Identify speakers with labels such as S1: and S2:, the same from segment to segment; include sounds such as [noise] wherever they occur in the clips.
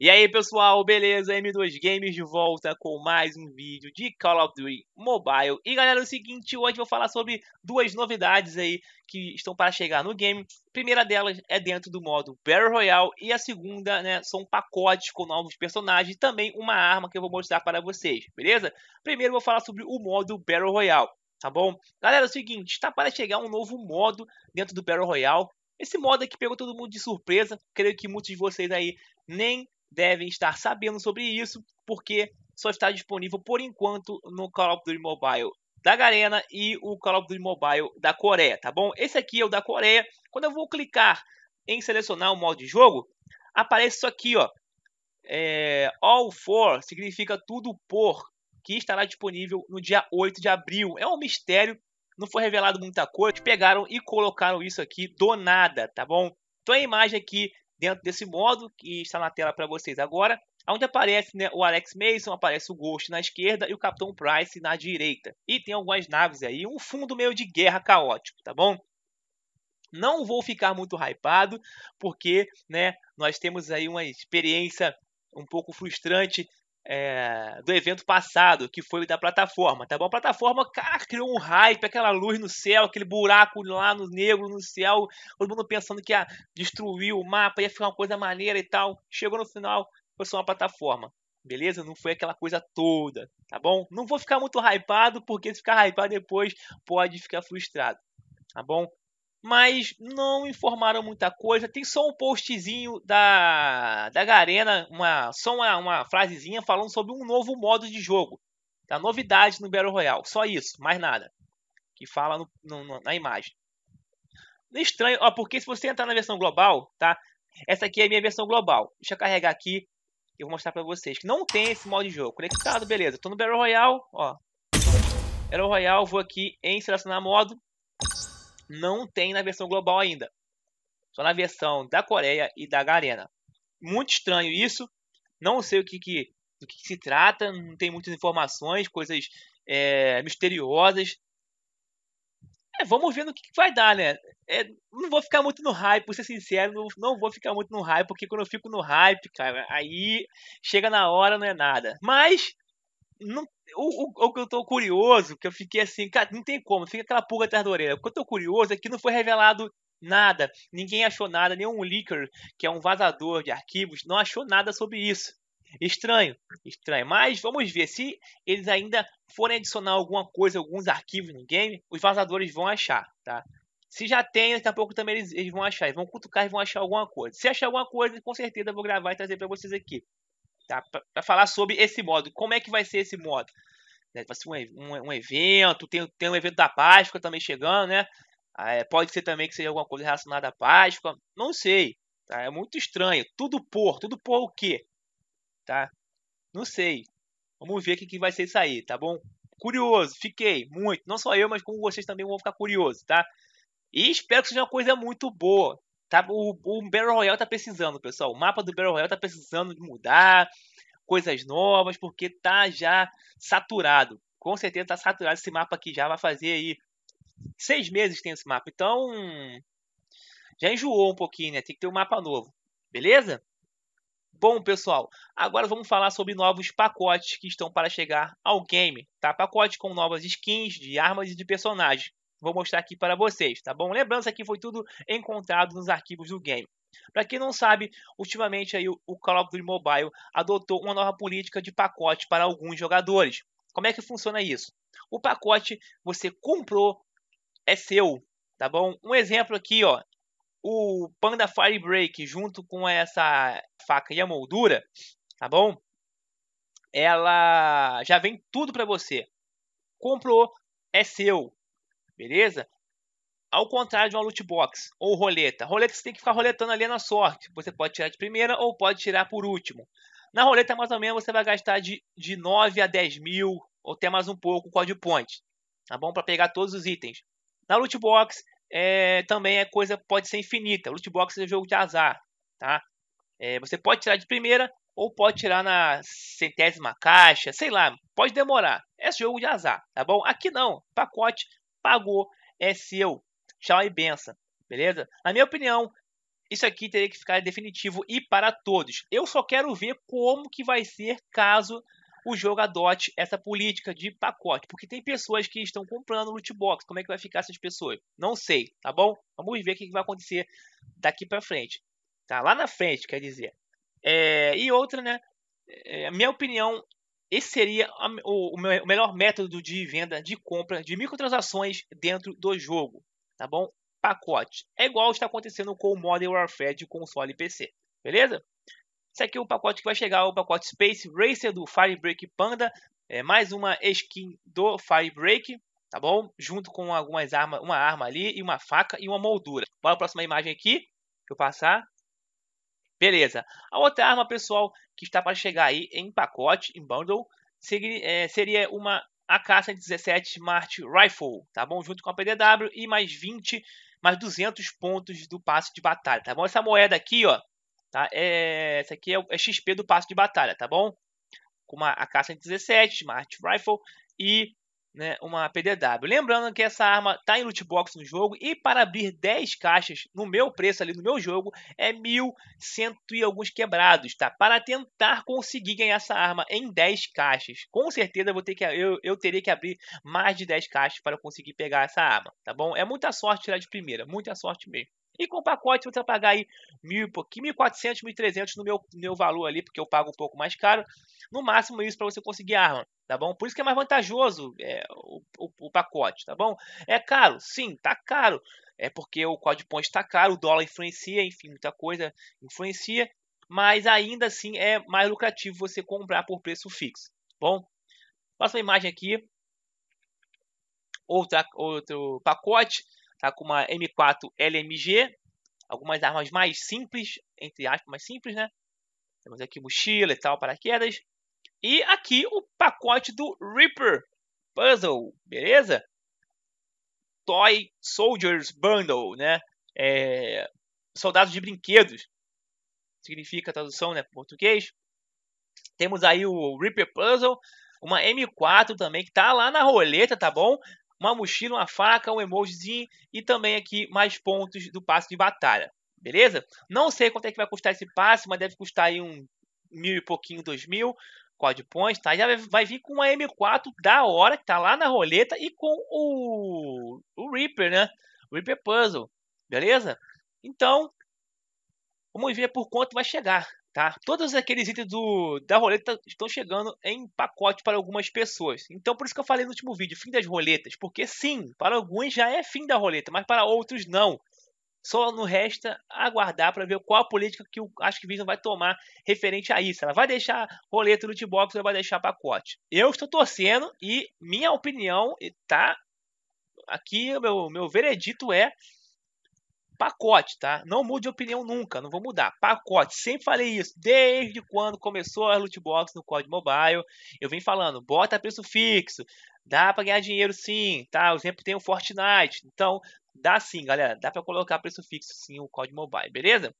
S1: E aí pessoal, beleza? M2 Games de volta com mais um vídeo de Call of Duty Mobile. E galera, é o seguinte, hoje vou falar sobre duas novidades aí que estão para chegar no game. A primeira delas é dentro do modo Battle Royale e a segunda, né, são pacotes com novos personagens e também uma arma que eu vou mostrar para vocês, beleza? Primeiro vou falar sobre o modo Battle Royale. Tá bom? Galera, é o seguinte, está para chegar um novo modo dentro do Battle Royale, esse modo aqui pegou todo mundo de surpresa. Creio que muitos de vocês aí nem devem estar sabendo sobre isso, porque só está disponível por enquanto no Call of Duty Mobile da Garena e o Call of Duty Mobile da Coreia, tá bom? Esse aqui é o da Coreia. Quando eu vou clicar em selecionar o modo de jogo, aparece isso aqui, ó. É, all for significa tudo por, que estará disponível no dia 8 de abril. É um mistério, não foi revelado muita coisa. Pegaram e colocaram isso aqui do nada, tá bom? Então a imagem aqui dentro desse modo que está na tela para vocês agora, onde aparece né, o Alex Mason, aparece o Ghost na esquerda e o Capitão Price na direita. E tem algumas naves aí, um fundo meio de guerra caótico, tá bom? Não vou ficar muito hypado, porque né, nós temos aí uma experiência um pouco frustrante é, do evento passado, que foi da plataforma, tá bom? A plataforma, cara, criou um hype, aquela luz no céu, aquele buraco lá no negro no céu, todo mundo pensando que ia destruir o mapa, ia ficar uma coisa maneira e tal. Chegou no final, foi só uma plataforma. Beleza? Não foi aquela coisa toda, tá bom? Não vou ficar muito hypado, porque se ficar hypado depois, pode ficar frustrado, tá bom? mas não informaram muita coisa. Tem só um postzinho da, da Garena, uma, só uma, uma frasezinha falando sobre um novo modo de jogo. Da novidade no Battle Royale. Só isso, mais nada. Que fala no, no, na imagem. É estranho, ó, porque se você entrar na versão global, tá? Essa aqui é a minha versão global. Deixa eu carregar aqui e vou mostrar pra vocês. Que não tem esse modo de jogo. Conectado, beleza. Tô no Battle Royale, ó. Battle Royale, vou aqui em selecionar modo não tem na versão global ainda. Só na versão da Coreia e da Garena. Muito estranho isso. Não sei o que, que do que, que se trata, não tem muitas informações, coisas é, misteriosas. É, vamos ver no que, que vai dar, né? É, não vou ficar muito no hype, por ser sincero, não, não, vou ficar muito no hype, porque quando eu fico no hype, cara, aí chega na hora, não é nada. Mas não, o, o, o, que eu tô curioso, que eu fiquei assim, cara, não tem como, fica aquela pulga atrás da orelha. O que eu tô curioso é que não foi revelado nada, ninguém achou nada, nenhum leaker, que é um vazador de arquivos, não achou nada sobre isso. Estranho, estranho. Mas vamos ver se eles ainda forem adicionar alguma coisa, alguns arquivos no game, os vazadores vão achar, tá? Se já tem, daqui a pouco também eles, eles vão achar, eles vão cutucar e vão achar alguma coisa. Se achar alguma coisa, com certeza eu vou gravar e trazer para vocês aqui tá? para falar sobre esse modo. Como é que vai ser esse modo? É, vai ser um, um, um, evento, tem, tem um evento da Páscoa também chegando, né? Ah, é, pode ser também que seja alguma coisa relacionada à Páscoa, não sei. Tá? É muito estranho. Tudo por, tudo por o quê? Tá? Não sei. Vamos ver o que, que vai ser isso aí, tá bom? Curioso, fiquei muito. Não só eu, mas como vocês também vão ficar curiosos, tá? E espero que seja uma coisa muito boa. Tá, o, o Battle Royale tá precisando, pessoal. O mapa do Battle Royale tá precisando de mudar coisas novas, porque tá já saturado. Com certeza tá saturado esse mapa aqui já. Vai fazer aí seis meses tem esse mapa. Então, já enjoou um pouquinho, né? Tem que ter um mapa novo. Beleza? Bom, pessoal, agora vamos falar sobre novos pacotes que estão para chegar ao game, tá? Pacote com novas skins de armas e de personagens vou mostrar aqui para vocês, tá bom? Lembrando, isso aqui foi tudo encontrado nos arquivos do game. Para quem não sabe, ultimamente aí o Call of Duty Mobile adotou uma nova política de pacote para alguns jogadores. Como é que funciona isso? O pacote você comprou é seu, tá bom? Um exemplo aqui, ó, o Panda Firebreak junto com essa faca e a moldura, tá bom? Ela já vem tudo para você. Comprou é seu, beleza? Ao contrário de uma loot box ou roleta. Roleta você tem que ficar roletando ali na sorte. Você pode tirar de primeira ou pode tirar por último. Na roleta, mais ou menos, você vai gastar de, de 9 a 10 mil, ou até mais um pouco, código point. Tá bom? Para pegar todos os itens. Na loot box, é, também é coisa pode ser infinita. Loot box é jogo de azar. Tá? É, você pode tirar de primeira ou pode tirar na centésima caixa, sei lá, pode demorar. É jogo de azar, tá bom? Aqui não, pacote pagou, é seu. Tchau e benção, beleza? Na minha opinião, isso aqui teria que ficar definitivo e para todos. Eu só quero ver como que vai ser caso o jogo adote essa política de pacote, porque tem pessoas que estão comprando loot box. Como é que vai ficar essas pessoas? Não sei, tá bom? Vamos ver o que vai acontecer daqui para frente. Tá lá na frente, quer dizer. É, e outra, né? É, minha opinião esse seria a, o, o, melhor método de venda, de compra de microtransações dentro do jogo, tá bom? Pacote. É igual está acontecendo com o Modern Warfare de console PC, beleza? Esse aqui é o pacote que vai chegar, o pacote Space Racer do Firebreak Panda. É mais uma skin do Firebreak, tá bom? Junto com algumas armas, uma arma ali e uma faca e uma moldura. Bora a próxima imagem aqui, que eu passar. Beleza. A outra arma, pessoal, que está para chegar aí em pacote, em bundle, é, seria uma AK-117 Smart Rifle, tá bom? Junto com a PDW e mais 20, mais 200 pontos do passe de batalha, tá bom? Essa moeda aqui, ó, tá? É, essa aqui é, é XP do passe de batalha, tá bom? Com uma AK-117 Smart Rifle e né, uma PDW. Lembrando que essa arma está em loot box no jogo e para abrir 10 caixas no meu preço ali no meu jogo é 1.100 e alguns quebrados, tá? Para tentar conseguir ganhar essa arma em 10 caixas. Com certeza eu, vou ter que, eu, eu teria que abrir mais de 10 caixas para conseguir pegar essa arma, tá bom? É muita sorte tirar de primeira, muita sorte mesmo. E com o pacote você vai pagar aí mil, pouquinho, 1.400, 1.300 no meu, no meu valor ali, porque eu pago um pouco mais caro. No máximo isso para você conseguir arma, tá bom? Por isso que é mais vantajoso é, o, o, o, pacote, tá bom? É caro? Sim, tá caro. É porque o código ponte está caro, o dólar influencia, enfim, muita coisa influencia. Mas ainda assim é mais lucrativo você comprar por preço fixo, tá bom? Próxima imagem aqui. Outra, outro pacote tá com uma M4 LMG, algumas armas mais simples, entre aspas, mais simples, né? Temos aqui mochila e tal, paraquedas. E aqui o pacote do Reaper Puzzle, beleza? Toy Soldiers Bundle, né? É... Soldados de brinquedos. Significa a tradução, né? Português. Temos aí o Reaper Puzzle, uma M4 também que tá lá na roleta, tá bom? uma mochila, uma faca, um emojizinho e também aqui mais pontos do passe de batalha. Beleza? Não sei quanto é que vai custar esse passe, mas deve custar aí um mil e pouquinho, dois mil. Quad Points, tá? Já vai vir com uma M4 da hora, que tá lá na roleta, e com o, o Reaper, né? O Reaper Puzzle, beleza? Então, vamos ver por quanto vai chegar tá? Todos aqueles itens do, da roleta estão chegando em pacote para algumas pessoas. Então, por isso que eu falei no último vídeo, fim das roletas. Porque sim, para alguns já é fim da roleta, mas para outros não. Só no resta aguardar para ver qual a política que o Activision vai tomar referente a isso. Ela vai deixar roleta no box ou vai deixar pacote. Eu estou torcendo e minha opinião tá aqui, meu, meu veredito é pacote, tá? Não mude de opinião nunca, não vou mudar. Pacote, sempre falei isso. Desde quando começou a loot box no código Mobile, eu vim falando, bota preço fixo, dá para ganhar dinheiro sim, tá? O exemplo tem o Fortnite, então dá sim, galera, dá para colocar preço fixo sim o código Mobile, beleza?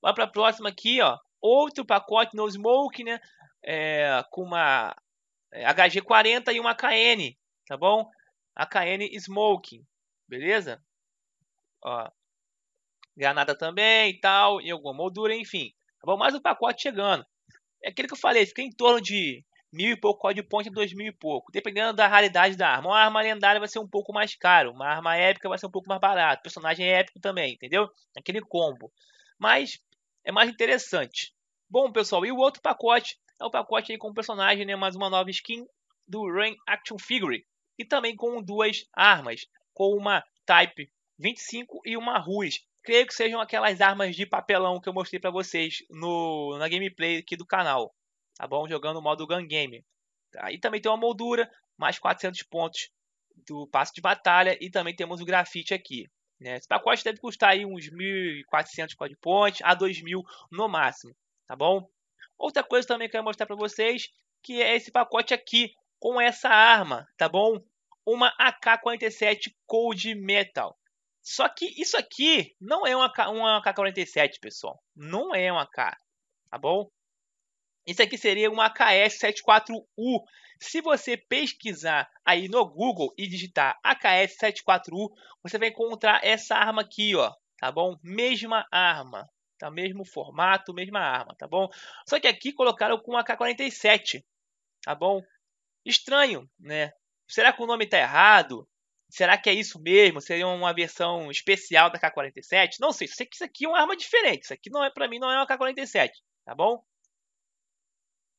S1: Vamos para a próxima aqui, ó. Outro pacote no Smoke, né? É, com uma é, HG40 e uma KN, tá bom? AKN Smoking, beleza? Ó, Granada também e tal, e alguma moldura, enfim. Tá bom? Mas pacote chegando. É aquilo que eu falei, fica em torno de mil e pouco código de ponte dois mil e pouco. Dependendo da raridade da arma. Uma arma lendária vai ser um pouco mais caro. Uma arma épica vai ser um pouco mais barato. Personagem é épico também, entendeu? Aquele combo. Mas é mais interessante. Bom, pessoal, e o outro pacote é o pacote aí com o personagem, né? Mais uma nova skin do Rain Action Figure. E também com duas armas. Com uma Type 25 e uma ruiz creio que sejam aquelas armas de papelão que eu mostrei para vocês no, na gameplay aqui do canal, tá bom? Jogando o modo Gun Game. Aí também tem uma moldura, mais 400 pontos do passo de batalha e também temos o grafite aqui. Né? Esse pacote deve custar aí uns 1.400 quad points a 2.000 no máximo, tá bom? Outra coisa também que eu quero mostrar para vocês, que é esse pacote aqui com essa arma, tá bom? Uma AK-47 Cold Metal. Só que isso aqui não é uma, K, uma K47, pessoal. Não é uma K, tá bom? Isso aqui seria uma AKS-74U. Se você pesquisar aí no Google e digitar AKS-74U, você vai encontrar essa arma aqui, ó, tá bom? Mesma arma, tá? Mesmo formato, mesma arma, tá bom? Só que aqui colocaram com AK-47, tá bom? Estranho, né? Será que o nome tá errado? Será que é isso mesmo? Seria uma versão especial da K-47? Não sei, sei que isso aqui é uma arma diferente. Isso aqui não é para mim, não é uma K-47, tá bom?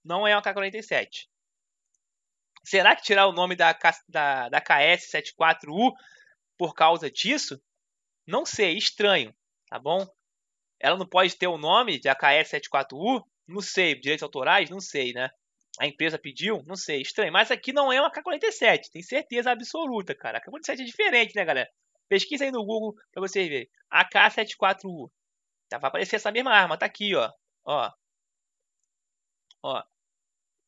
S1: Não é uma K-47. Será que tirar o nome da, da, da KS-74U por causa disso? Não sei, é estranho, tá bom? Ela não pode ter o nome de AKS-74U? Não sei, direitos autorais? Não sei, né? a empresa pediu, não sei, estranho. Mas aqui não é uma K47, tem certeza absoluta, cara. A K47 é diferente, né, galera? Pesquisa aí no Google pra vocês verem. AK74U. Tá, vai aparecer essa mesma arma, tá aqui, ó. Ó. Ó.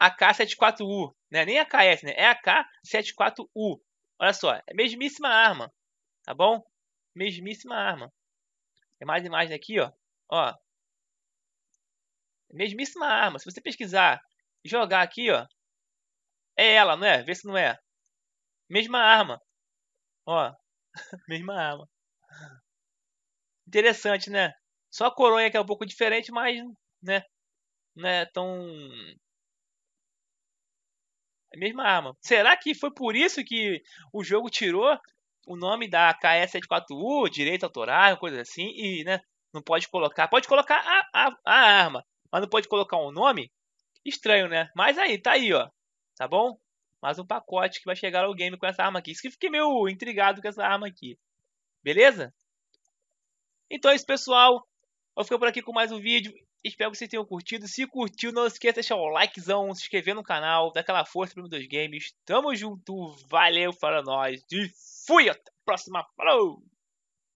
S1: AK74U. Né? Nem AKS, né? É AK74U. Olha só, é mesmíssima arma. Tá bom? Mesmíssima arma. Tem mais imagem aqui, ó. Ó. É mesmíssima arma. Se você pesquisar jogar aqui, ó. É ela, não é? Vê se não é. Mesma arma. Ó. [laughs] Mesma arma. Interessante, né? Só a coronha que é um pouco diferente, mas, né? Não é tão... É a mesma arma. Será que foi por isso que o jogo tirou o nome da ks 74 u direito autoral, coisa assim, e, né? Não pode colocar... Pode colocar a, a, a arma, mas não pode colocar um nome? Estranho, né? Mas aí, tá aí, ó. Tá bom? Mais um pacote que vai chegar ao game com essa arma aqui. Isso que fiquei meio intrigado com essa arma aqui. Beleza? Então é isso, pessoal. Eu fico por aqui com mais um vídeo. Espero que vocês tenham curtido. Se curtiu, não esqueça de deixar o likezão, se inscrever no canal, dar aquela força para mundo dos games. Tamo junto, valeu, para nós e fui! Até a próxima, falou!